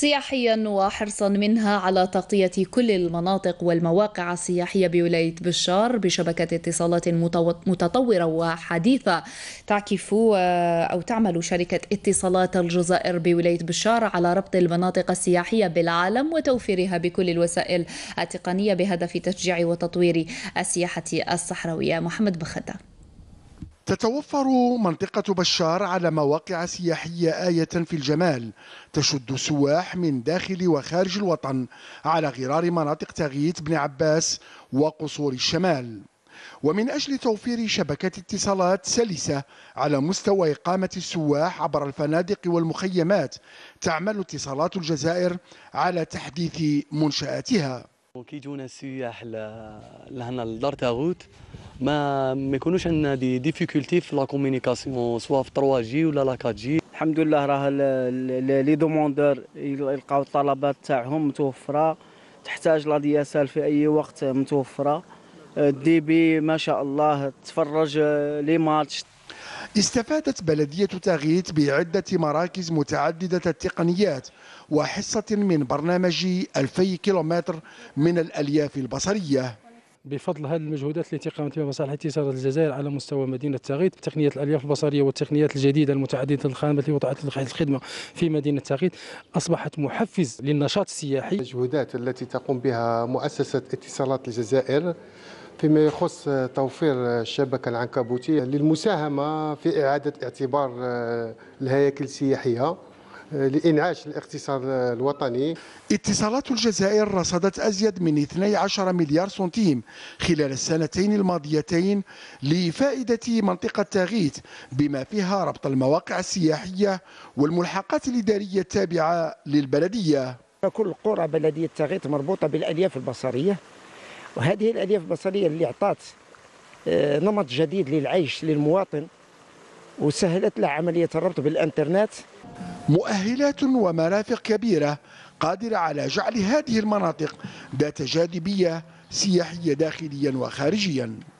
سياحيا وحرصا منها على تغطية كل المناطق والمواقع السياحية بولاية بشار بشبكة اتصالات متطورة وحديثة تعكف آه، أو تعمل شركة اتصالات الجزائر بولاية بشار على ربط المناطق السياحية بالعالم وتوفيرها بكل الوسائل التقنية بهدف تشجيع وتطوير السياحة الصحراوية محمد بخدة تتوفر منطقة بشار على مواقع سياحية آية في الجمال تشد السواح من داخل وخارج الوطن على غرار مناطق تغييت بن عباس وقصور الشمال ومن أجل توفير شبكة اتصالات سلسة على مستوى إقامة السواح عبر الفنادق والمخيمات تعمل اتصالات الجزائر على تحديث منشآتها وكيجونا السياح لهنا لدار تاغوت ما ما يكونوش عندنا دي ديفيكولتي في لا كومونيكاسيون سوا في 3 جي ولا لا 4 جي الحمد لله راه لي دوموندور يلقاو الطلبات تاعهم متوفره تحتاج لا دي اس ال في اي وقت متوفره الديبي ما شاء الله تفرج لي ماتش استفادت بلدية تاغيت بعدة مراكز متعددة التقنيات وحصة من برنامج 2000 كيلومتر من الألياف البصرية بفضل هذه المجهودات التي قامت بها مصالح اتصالات الجزائر على مستوى مدينه تاغيت تقنيه الالياف البصريه والتقنيات الجديده المتعدده الخامه التي وضعت الخدمه في مدينه تاغيت اصبحت محفز للنشاط السياحي المجهودات التي تقوم بها مؤسسه اتصالات الجزائر فيما يخص توفير الشبكة العنكبوتية للمساهمة في إعادة اعتبار آه، الهياكل السياحية آه، لإنعاش الاقتصاد الوطني اتصالات الجزائر رصدت أزيد من 12 مليار سنتيم خلال السنتين الماضيتين لفائدة منطقة تاغيت بما فيها ربط المواقع السياحية والملحقات الإدارية التابعة للبلدية كل قرى بلدية تاغيت مربوطة بالألياف البصرية وهذه الالياف البصريه اللي اعطات آه، نمط جديد للعيش للمواطن وسهلت له عمليه الربط بالانترنت مؤهلات ومرافق كبيره قادره على جعل هذه المناطق ذات جاذبيه سياحيه داخليا وخارجيا